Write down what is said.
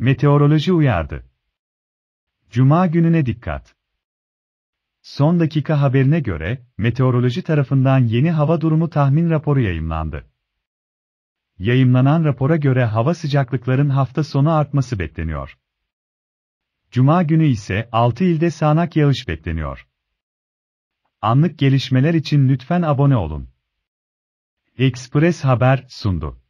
Meteoroloji uyardı. Cuma gününe dikkat. Son dakika haberine göre, meteoroloji tarafından yeni hava durumu tahmin raporu yayınlandı. Yayınlanan rapora göre hava sıcaklıkların hafta sonu artması bekleniyor. Cuma günü ise 6 ilde sağanak yağış bekleniyor. Anlık gelişmeler için lütfen abone olun. Express Haber sundu.